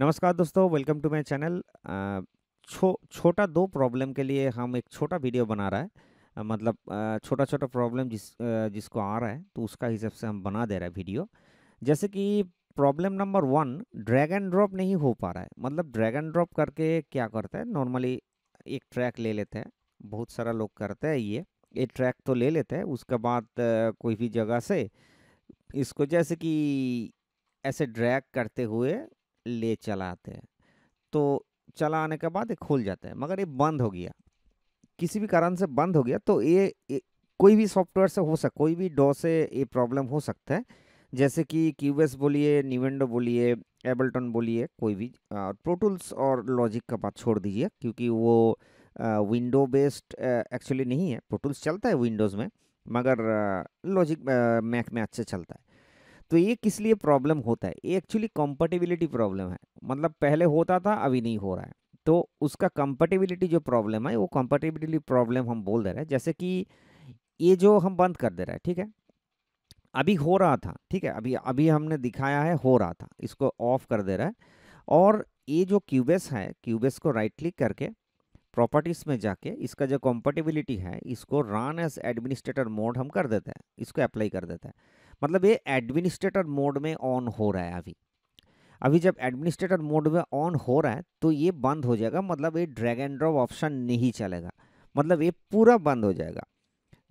नमस्कार दोस्तों welcome to my channel छो छोटा दो प्रॉब्लम के लिए हम एक छोटा वीडियो बना रहा है मतलब छोटा छोटा प्रॉब्लम जिस जिसको आ रहा है तो उसका हिसाब से हम बना दे रहे हैं वीडियो जैसे कि problem number one drag and drop नहीं हो पा रहा है मतलब ड्रैग एंड ड्रॉप करके क्या करते हैं नॉर्मली एक ट्रैक ले लेते हैं बहुत सारा लोग करते हैं ये ये ट्रैक तो ले लेते हैं उसके बाद कोई भी जगह से इसको जैसे कि ऐसे ड्रैग करते हुए ले चला आते हैं तो चला आने के बाद ये खुल जाता है मगर ये बंद हो गया किसी भी कारण से बंद हो गया तो ये, ये कोई भी सॉफ्टवेयर से हो सक कोई भी डॉ से ये प्रॉब्लम हो सकता है जैसे कि क्यूएस बोलिए निवेंडो बोलिए एबल्टन बोलिए कोई भी प्रोटूल्स और लॉजिक का बात छोड़ दीजिए क्योंकि वो विंडो बेस्ड एक्चुअली नहीं है प्रोटूल्स चलता है विंडोज़ में मगर लॉजिक मैक में अच्छे चलता है तो ये किस लिए प्रॉब्लम होता है ये एक्चुअली कंपटेबिलिटी प्रॉब्लम है मतलब पहले होता था अभी नहीं हो रहा है तो उसका कंपटेबिलिटी जो प्रॉब्लम है वो कंपटेबिलिटी प्रॉब्लम हम बोल दे रहे हैं जैसे कि ये जो हम बंद कर दे रहे हैं ठीक है अभी हो रहा था ठीक है अभी अभी हमने दिखाया है हो रहा था इसको ऑफ कर दे रहा है और ये जो क्यूबेस है क्यूबेस को राइट क्लिक करके प्रॉपर्टीज़ में जाके इसका जो कॉम्पटेबिलिटी है इसको रन एज एडमिनिस्ट्रेटर मोड हम कर देते हैं इसको अप्लाई कर देते हैं मतलब ये एडमिनिस्ट्रेटर मोड में ऑन हो रहा है अभी अभी जब एडमिनिस्ट्रेटर मोड में ऑन हो रहा है तो ये बंद हो जाएगा मतलब ये ड्रैग एंड ड्रॉप ऑप्शन नहीं चलेगा मतलब ये पूरा बंद हो जाएगा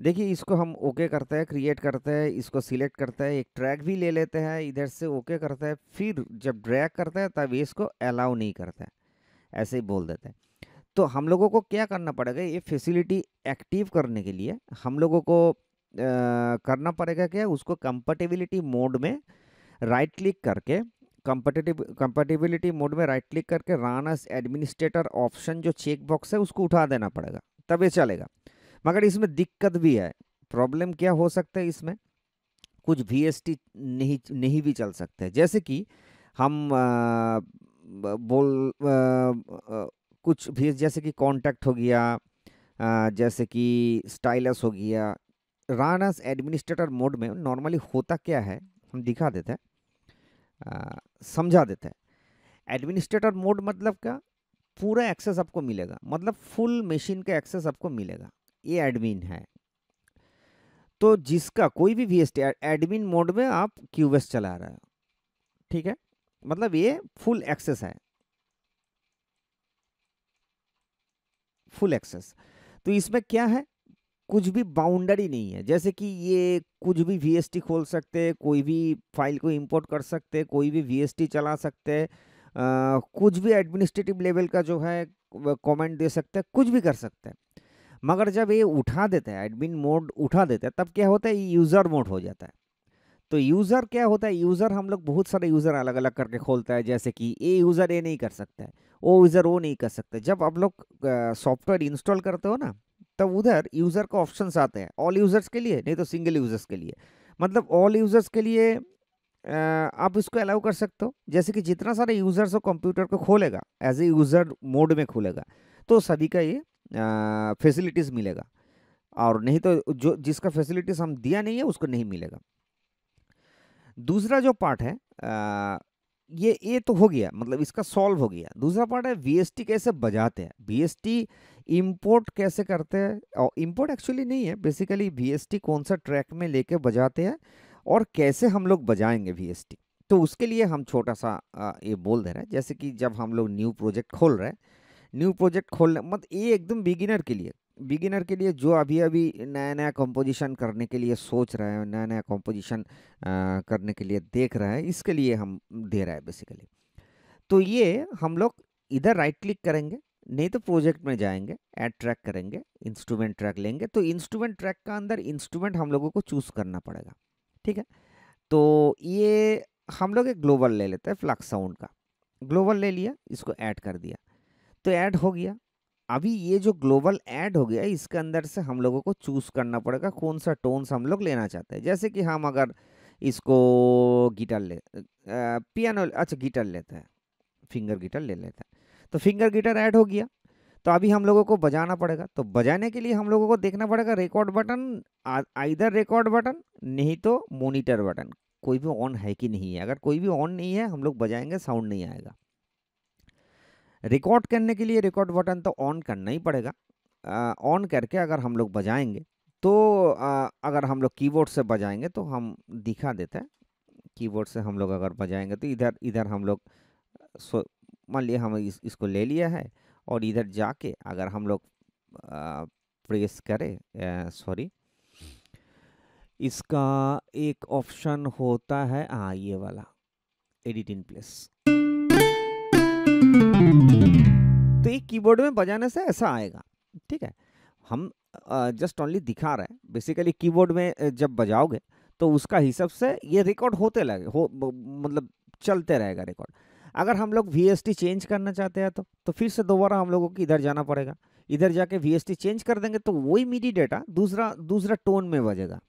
देखिए इसको हम ओके करते हैं क्रिएट करते हैं इसको सिलेक्ट करते हैं एक ट्रैक भी ले लेते हैं इधर से ओके करते हैं फिर जब ड्रैग करते हैं तब इसको अलाउ नहीं करते हैं ऐसे ही बोल देते हैं तो हम लोगों को क्या करना पड़ेगा ये फैसिलिटी एक्टिव करने के लिए हम लोगों को करना पड़ेगा क्या उसको कंपटेबिलिटी मोड में राइट क्लिक करके कंपटेटिव कंपटेबिलिटी मोड में राइट क्लिक करके राना एडमिनिस्ट्रेटर ऑप्शन जो चेक बॉक्स है उसको उठा देना पड़ेगा तब ये चलेगा मगर इसमें दिक्कत भी है प्रॉब्लम क्या हो सकता है इसमें कुछ वी नहीं नहीं भी चल सकते जैसे कि हम आ, बोल आ, आ, कुछ भी जैसे कि कॉन्टैक्ट हो गया आ, जैसे कि स्टाइलस हो गया रन एस एडमिनिस्ट्रेटर मोड में नॉर्मली होता क्या है हम दिखा देते हैं समझा देते हैं एडमिनिस्ट्रेटर मोड मतलब क्या पूरा एक्सेस आपको मिलेगा मतलब फुल मशीन का एक्सेस आपको मिलेगा ये एडमिन है तो जिसका कोई भी वी एडमिन मोड में आप क्यू चला रहे हो ठीक है मतलब ये फुल एक्सेस है फुल एक्सेस तो इसमें क्या है कुछ भी बाउंड्री नहीं है जैसे कि ये कुछ भी वी खोल सकते हैं कोई भी फाइल को इंपोर्ट कर सकते हैं कोई भी वी चला सकते हैं कुछ भी एडमिनिस्ट्रेटिव लेवल का जो है कमेंट दे सकते हैं कुछ भी कर सकते हैं मगर जब ये उठा देता है एडमिन मोड उठा देता है तब क्या होता है यूज़र मोड हो जाता है तो यूज़र क्या होता है यूज़र हम लोग बहुत सारे यूज़र अलग अलग करके खोलता है जैसे कि ये यूज़र ये नहीं कर सकता है वो यूज़र वो नहीं कर सकते जब आप लोग सॉफ्टवेयर इंस्टॉल करते हो ना तब उधर यूज़र का ऑप्शन आते हैं ऑल यूज़र्स के लिए नहीं तो सिंगल यूज़र्स के लिए मतलब ऑल यूज़र्स के लिए आप इसको अलाउ कर सकते हो जैसे कि जितना सारे यूज़र्स हो कंप्यूटर को खोलेगा एज ए यूज़र मोड में खोलेगा तो सभी का ये फैसिलिटीज़ मिलेगा और नहीं तो जो जिसका फैसिलिटीज़ हम दिया नहीं है उसको नहीं मिलेगा दूसरा जो पार्ट है ये ए तो हो गया मतलब इसका सॉल्व हो गया दूसरा पार्ट है वीएसटी कैसे बजाते हैं वीएसटी इंपोर्ट कैसे करते हैं और इंपोर्ट एक्चुअली नहीं है बेसिकली वीएसटी कौन सा ट्रैक में लेके बजाते हैं और कैसे हम लोग बजाएंगे वीएसटी तो उसके लिए हम छोटा सा ये बोल दे रहे हैं जैसे कि जब हम लोग न्यू प्रोजेक्ट खोल रहे हैं न्यू प्रोजेक्ट खोलने मत मतलब ये एकदम बिगिनर के लिए बिगिनर के लिए जो अभी अभी नया नया कंपोजिशन करने के लिए सोच रहे हैं नया नया कंपोजिशन करने के लिए देख रहे हैं इसके लिए हम दे रहे हैं बेसिकली तो ये हम लोग इधर राइट क्लिक करेंगे नहीं तो प्रोजेक्ट में जाएंगे ऐड ट्रैक करेंगे इंस्ट्रूमेंट ट्रैक लेंगे तो इंस्ट्रूमेंट ट्रैक का अंदर इंस्ट्रूमेंट हम लोगों को चूज़ करना पड़ेगा ठीक है तो ये हम लोग एक ग्लोबल ले लेते हैं फ्लक्स साउंड का ग्लोबल ले लिया इसको ऐड कर दिया तो ऐड हो गया अभी ये जो ग्लोबल ऐड हो गया इसके अंदर से हम लोगों को चूज़ करना पड़ेगा कौन सा टोन्स हम लोग लेना चाहते हैं जैसे कि हम अगर इसको गिटार ले पियानो अच्छा गिटार लेते हैं फिंगर गिटार ले लेते हैं तो फिंगर गिटार ऐड हो गया तो अभी हम लोगों को बजाना पड़ेगा तो बजाने के लिए हम लोगों को देखना पड़ेगा रिकॉर्ड बटन आइधर रिकॉर्ड बटन नहीं तो मोनीटर बटन कोई भी ऑन है कि नहीं है अगर कोई भी ऑन नहीं है हम लोग बजाएंगे साउंड नहीं आएगा रिकॉर्ड करने के लिए रिकॉर्ड बटन तो ऑन करना ही पड़ेगा ऑन करके अगर हम लोग बजाएंगे तो आ, अगर हम लोग कीबोर्ड से बजाएंगे तो हम दिखा देते हैं कीबोर्ड से हम लोग अगर बजाएंगे तो इधर इधर हम लोग मान लिया हम इस, इसको ले लिया है और इधर जाके अगर हम लोग प्रेस करें सॉरी इसका एक ऑप्शन होता है हाँ ये वाला एडिट इन प्लेस तो ये कीबोर्ड में बजाने से ऐसा आएगा ठीक है हम जस्ट uh, ओनली दिखा रहे हैं बेसिकली कीबोर्ड में जब बजाओगे तो उसका हिसाब से ये रिकॉर्ड होते लगे हो मतलब चलते रहेगा रिकॉर्ड अगर हम लोग वी चेंज करना चाहते हैं तो तो फिर से दोबारा हम लोगों को इधर जाना पड़ेगा इधर जाके वी चेंज कर देंगे तो वही मीडी डेटा दूसरा दूसरा टोन में बजेगा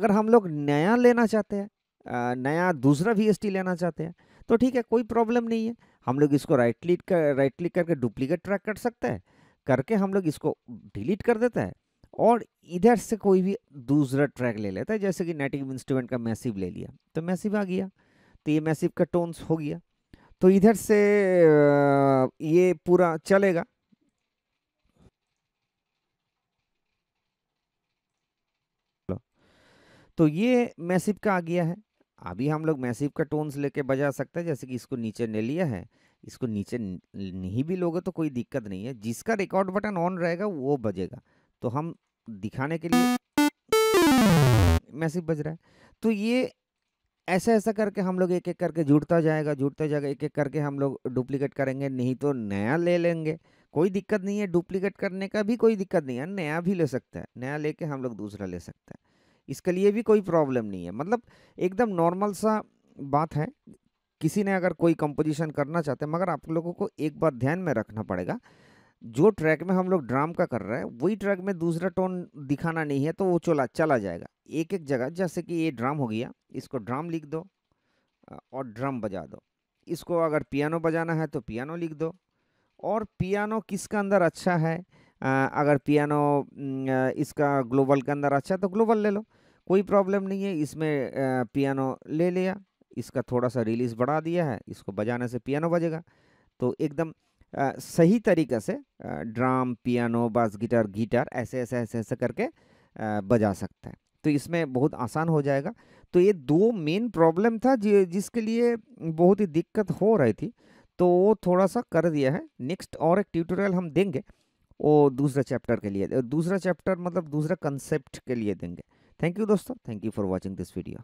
अगर हम लोग नया लेना चाहते हैं नया दूसरा वी लेना चाहते हैं तो ठीक है कोई प्रॉब्लम नहीं है हम लोग इसको राइट क्लिक कर राइट क्लिक करके डुप्लीकेट ट्रैक कर सकते हैं करके हम लोग इसको डिलीट कर देते हैं और इधर से कोई भी दूसरा ट्रैक ले लेता है जैसे कि नेटिंग इंस्ट्रूमेंट का मैसिव ले लिया तो मैसिव आ गया तो ये मैसिव का टोन्स हो गया तो इधर से ये पूरा चलेगा तो ये मैसिव का आ गया है अभी हम लोग मैसिव का टोन्स लेके बजा सकते हैं जैसे कि इसको नीचे ले लिया है इसको नीचे नहीं भी लोगे तो कोई दिक्कत नहीं है जिसका रिकॉर्ड बटन ऑन रहेगा वो बजेगा तो हम दिखाने के लिए मैसिव बज रहा है तो ये ऐसा ऐसा करके हम लोग एक एक करके जुड़ता जाएगा जुड़ता जाएगा एक एक करके हम लोग डुप्लीकेट करेंगे नहीं तो नया ले लेंगे कोई दिक्कत नहीं है डुप्लीकेट करने का भी कोई दिक्कत नहीं है नया भी ले सकता है नया लेके हम लोग दूसरा ले सकते हैं इसके लिए भी कोई प्रॉब्लम नहीं है मतलब एकदम नॉर्मल सा बात है किसी ने अगर कोई कंपोजिशन करना चाहते हैं मगर आप लोगों को एक बात ध्यान में रखना पड़ेगा जो ट्रैक में हम लोग ड्राम का कर रहे हैं वही ट्रैक में दूसरा टोन दिखाना नहीं है तो वो चला चला जाएगा एक एक जगह जैसे कि ये ड्राम हो गया इसको ड्राम लिख दो और ड्रम बजा दो इसको अगर पियानो बजाना है तो पियानो लिख दो और पियानो किसका अंदर अच्छा है अगर पियानो इसका ग्लोबल के अंदर अच्छा तो ग्लोबल ले लो कोई प्रॉब्लम नहीं है इसमें पियानो ले लिया इसका थोड़ा सा रिलीज बढ़ा दिया है इसको बजाने से पियानो बजेगा तो एकदम सही तरीक़े से drum piano bass guitar guitar ऐसे ऐसे ऐसे ऐसे करके बजा सकता है तो इसमें बहुत आसान हो जाएगा तो ये दो मेन प्रॉब्लम था जि जिसके लिए बहुत ही दिक्कत हो रही थी तो वो थोड़ा सा कर दिया है नेक्स्ट और एक ट्यूटोरियल हम देंगे वो दूसरे चैप्टर के लिए दूसरा चैप्टर मतलब दूसरा कंसेप्ट के लिए देंगे थैंक यू दोस्तों thank you for watching this video